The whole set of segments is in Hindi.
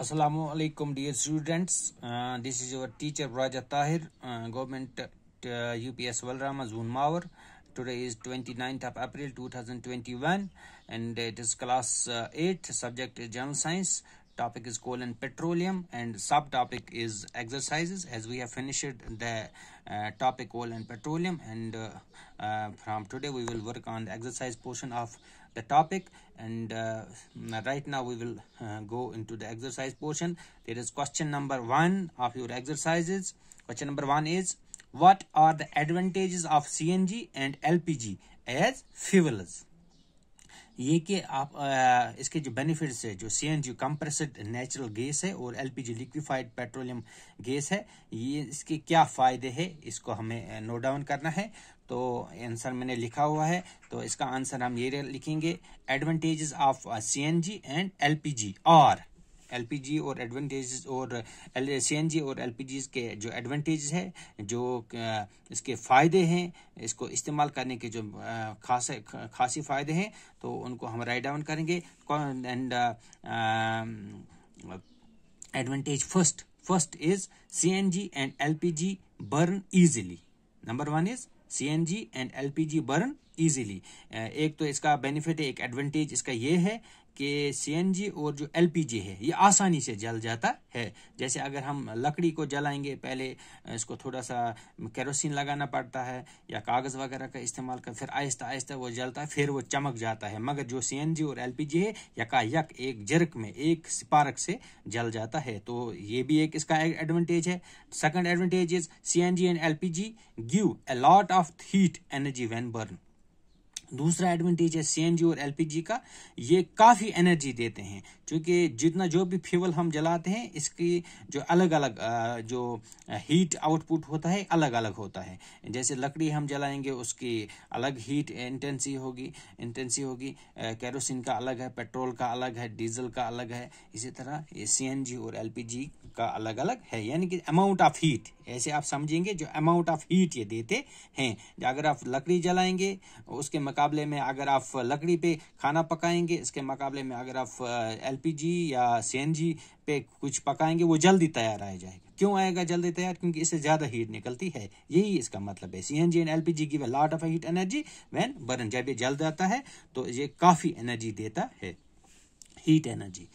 Assalamu alaikum dear students uh, this is your teacher Raja Tahir uh, government uh, UPS Walrama Mawar today is 29th of April 2021 and it is class uh, 8 subject is general science topic is coal and petroleum and subtopic is exercises as we have finished the uh, topic coal and petroleum and uh, uh, from today we will work on the exercise portion of the topic and uh, right now we will uh, go into the exercise portion there is question number 1 of your exercises question number 1 is what are the advantages of cng and lpg as fuels ये कि आप आ, इसके जो बेनिफिट्स है जो C N G compressed natural gas है और L P G liquefied petroleum gas है ये इसके क्या फ़ायदे हैं इसको हमें नोट डाउन करना है तो आंसर मैंने लिखा हुआ है तो इसका आंसर हम ये लिखेंगे advantages of C N G and L P G और एलपीजी और एडवांटेजेस और सीएनजी और एलपीजी के जो एडवांटेजेस है जो uh, इसके फ़ायदे हैं इसको इस्तेमाल करने के जो uh, खास खासी फ़ायदे हैं तो उनको हम राइट डाउन करेंगे and advantage first first is CNG and LPG burn easily number one is CNG and LPG burn easily uh, एक तो इसका बेनिफिट एक एडवांटेज इसका ये है कि सीएनजी और जो एलपीजी है ये आसानी से जल जाता है जैसे अगर हम लकड़ी को जलाएंगे पहले इसको थोड़ा सा केरोसिन लगाना पड़ता है या कागज़ वगैरह का इस्तेमाल कर फिर आहिस्ता आहिस्ता वो जलता है फिर वो चमक जाता है मगर जो सीएनजी और एलपीजी है यका यक एक जर्क में एक स्पार्क से जल जाता है तो ये भी एक इसका एडवांटेज है second advantage is C and L give a lot of heat energy when burn दूसरा एडवांटेज है सी और एल का ये काफ़ी एनर्जी देते हैं क्योंकि जितना जो भी फ्यूल हम जलाते हैं इसकी जो अलग अलग जो हीट आउटपुट होता है अलग अलग होता है जैसे लकड़ी हम जलाएंगे उसकी अलग हीट इंटेंसी होगी इंटेंसी होगी कैरोसिन का अलग है पेट्रोल का अलग है डीजल का अलग है इसी तरह ये सी एन और एल का अलग अलग है यानी कि अमाउंट ऑफ हीट ऐसे आप समझेंगे जो अमाउंट ऑफ हीट ये देते हैं अगर आप लकड़ी जलाएंगे उसके मुकाबले में अगर आप लकड़ी पे खाना पकाएंगे इसके मुकाबले में अगर आप एलपीजी या सीएनजी पे कुछ पकाएंगे वो जल्दी तैयार आ जाएगा क्यों आएगा जल्दी तैयार क्योंकि इससे ज़्यादा हीट निकलती है यही इसका मतलब है C N G and L P G give lot of heat energy when burn जब ये जल जाता है तो ये काफ़ी एनर्जी देता है heat energy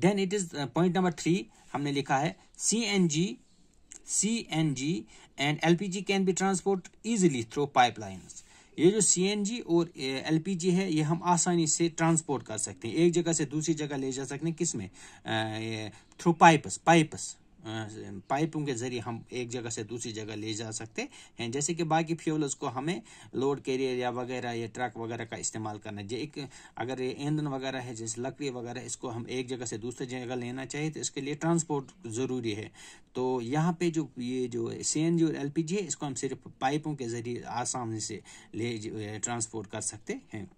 then it is point number three हमने लिखा है C N G C N G and L P G can be transport easily through line ये जो सी एन जी और एल पी जी है ये हम आसानी से ट्रांसपोर्ट कर सकते हैं एक जगह से दूसरी जगह ले जा सकते हैं किस में थ्रू पाइपस पाइपस पाइपों के जरिए हम एक जगह से दूसरी जगह ले जा सकते हैं जैसे कि बाकी फ्यूल्स को हमें लोड कैरियर या वगैरह या ट्रक वगैरह का इस्तेमाल करना है एक अगर ये ईंधन वगैरह है जैसे लकड़ी वगैरह इसको हम एक जगह से दूसरी जगह लेना चाहिए तो इसके लिए ट्रांसपोर्ट ज़रूरी है तो यहाँ पर जो ये जो सी एन जी और एल पी जी है इसको हम सिर्फ पाइपों के ज़रिए आसानी से ले ट्रांसपोर्ट कर सकते हैं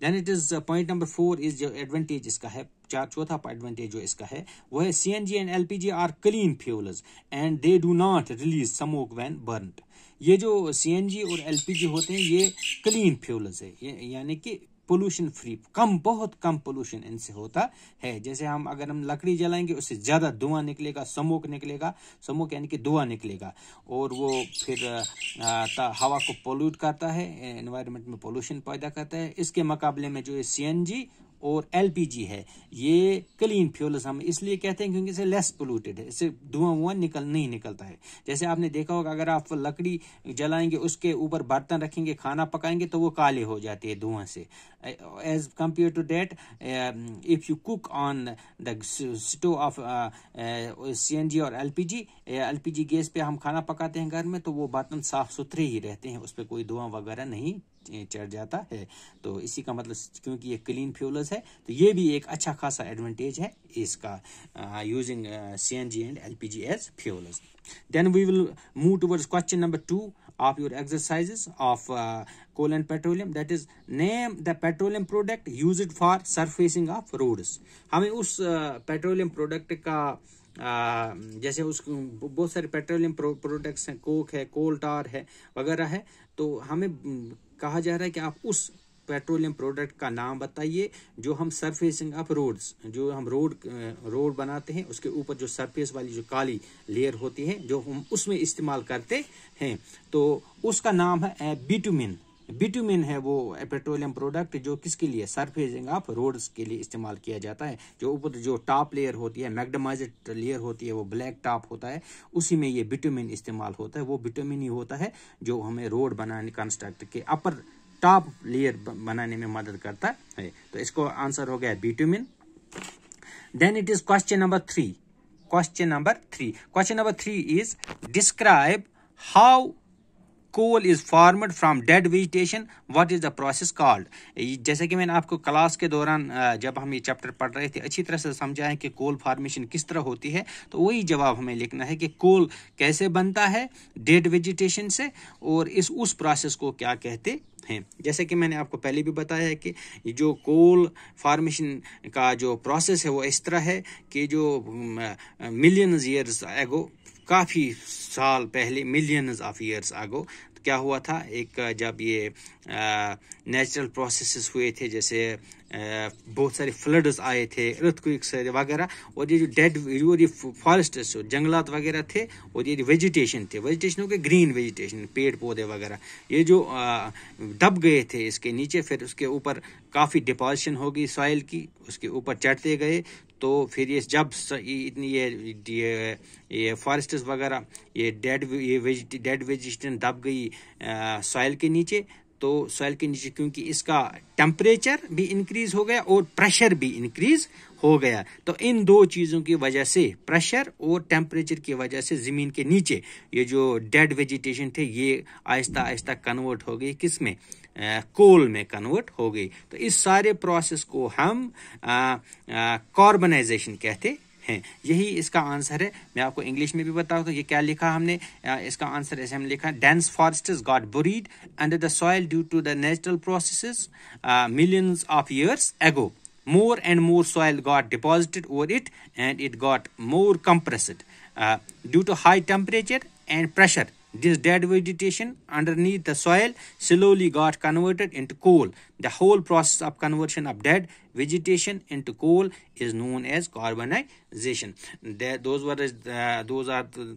then it is point number four is जो एडवांटेज इसका है चार चौथा एडवांटेज जो इसका है वो है C N G and L P G are clean fuels and they do not release smoke when burned ये जो सी एन जी और एल पी जी होते हैं ये क्लीन फ्यूल्स है यानी कि पोल्यूशन फ्री कम बहुत कम पोल्यूशन इनसे होता है जैसे हम अगर हम लकड़ी जलाएंगे उससे ज्यादा धुआं निकलेगा समोक निकलेगा समोक यानी कि धुआं निकलेगा और वो फिर आ, हवा को पोल्यूट करता है एनवायरमेंट में पोल्यूशन पैदा करता है इसके मुकाबले में जो है सी और एलपीजी है ये क्लीन फ्यूल्स हम इसलिए कहते हैं क्योंकि इसे लेस पोलूटेड है इसे धुआं वुआ निकल नहीं निकलता है जैसे आपने देखा होगा अगर आप लकड़ी जलाएंगे उसके ऊपर बर्तन रखेंगे खाना पकाएंगे तो वो काले हो जाते हैं धुआं से as compared to that if you cook on the stove of C N G और L P G L P G gas पे हम खाना पकाते हैं घर में तो वो बर्तन साफ सुथरे ही रहते हैं उस पर कोई धुआं वगैरह नहीं चढ़ जाता है तो इसी का मतलब क्योंकि ये क्लीन फ्यूलस है तो ये भी एक अच्छा खासा एडवांटेज है इसका using C N G and L P G as fuels then we will move towards question number two of your exercise of coal and petroleum that is name the petroleum product use for surfacing of of uh, हमें उस पेट्रोलियम uh, प्रोडक्ट का uh, जैसे उस बहुत सारे पेट्रोलियम प्रोडक्ट्स हैं कोक है कोल टार है वगैरह है तो हमें कहा जा रहा है कि आप उस पेट्रोलियम प्रोडक्ट का नाम बताइए जो हम सरफेसिंग अप रोड्स जो हम रोड रोड बनाते हैं उसके ऊपर जो सरफेस वाली जो काली लेयर होती है जो हम उसमें इस्तेमाल करते हैं तो उसका नाम है बिटुमिन बिटुमिन है वो पेट्रोलियम प्रोडक्ट जो किसके लिए सरफेसिंग ऑफ रोड्स के लिए इस्तेमाल किया जाता है जो ऊपर जो टॉप लेयर होती है मैगडमाइज लेयर होती है वो ब्लैक टॉप होता है उसी में ये बिटुमिन इस्तेमाल होता है वो बिटुमिन ही होता है जो हमें रोड बनाने कंस्ट्रक्ट के अपर टॉप लेयर बनाने में मदद करता है तो इसको आंसर हो गया bitumen then it is question number three question number three question number three is describe how coal is form from dead vegetation what is the process called जैसे कि मैंने आपको क्लास के दौरान जब हम ये चैप्टर पढ़ रहे थे अच्छी तरह से समझा है कि कोल फार्मेशन किस तरह होती है तो वही जवाब हमें लिखना है कि कोल कैसे बनता है डेड वेजिटेशन से और इस उस प्रोसेस को क्या कहते हैं जैसे कि मैंने आपको पहले भी बताया है कि जो कोल फार्मेशन का जो प्रोसेस है वो इस तरह है कि जो मिलियन ईयर्स एगो काफ़ी साल पहले मिलियंस ऑफ ईयर्स आगो क्या हुआ था एक जब ये नेचुरल प्रोसेसेस हुए थे जैसे बहुत सारे फ्लड्स आए थे अर्थक्विक्स वगैरह और ये जो डेड और ये फॉरेस्ट जंगलात वगैरह थे और ये वेजिटेशन थे वेजिटेशन हो गए ग्रीन वेजिटेशन पेड़ पौधे वगैरह ये जो दब गए थे इसके नीचे फिर उसके ऊपर काफ़ी डिपॉजिशन हो गई सॉइल की उसके ऊपर चढ़ते गए तो फिर ये जब इतनी ये ये, ये फॉरेस्ट वगैरह ये डेड ये डेड वेजिटेशन दब गई सॉइल के नीचे तो सॉइल के नीचे क्योंकि इसका टेम्परेचर भी इंक्रीज हो गया और प्रेशर भी इंक्रीज हो गया तो इन दो चीज़ों की वजह से प्रेशर और टेम्परेचर की वजह से ज़मीन के नीचे ये जो डेड वेजिटेशन थे ये आहिस्ता आहिस्ता कन्वर्ट हो गई किस में कोल में कन्वर्ट हो गई तो इस सारे प्रोसेस को हम कार्बनाइजेशन कहते हैं यही इसका आंसर है मैं आपको इंग्लिश में भी बताऊँ तो ये क्या लिखा हमने इसका आंसर ऐसे हमने लिखा dense forest got buried under the soil due to the natural process millions of years ago more and more soil got deposited over it and it got more compressed due to high temperature and pressure This dead vegetation underneath the soil slowly got converted into coal. The whole process of conversion of dead vegetation into coal is known as carbonization. those were those are the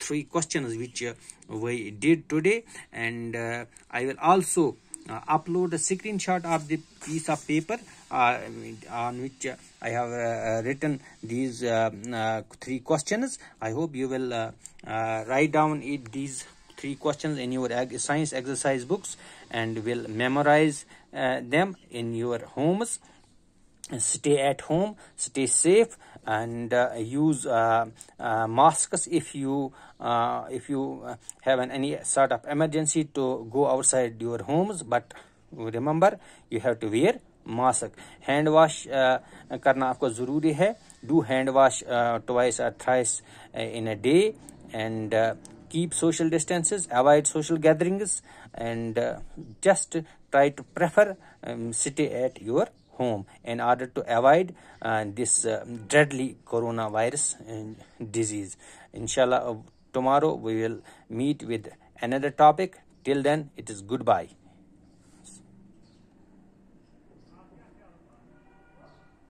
three questions which uh, we did today, and uh, I will also uh, upload a screenshot of the piece of paper uh, on which uh, I have uh, uh, written these um, uh, three questions. I hope you will write down it, these three questions in your science exercise books and will memorize them in your homes stay at home stay safe and uh, use uh, uh, masks if you if you have any sort of emergency to go outside your homes but remember you have to wear mask hand wash uh, karna aapko zaruri do hand wash twice or thrice in a day and keep social distances avoid social gatherings and just try to prefer um, city at your home in order to avoid uh, this uh, deadly coronavirus uh, disease inshallah uh, tomorrow we will meet with another topic till then it is goodbye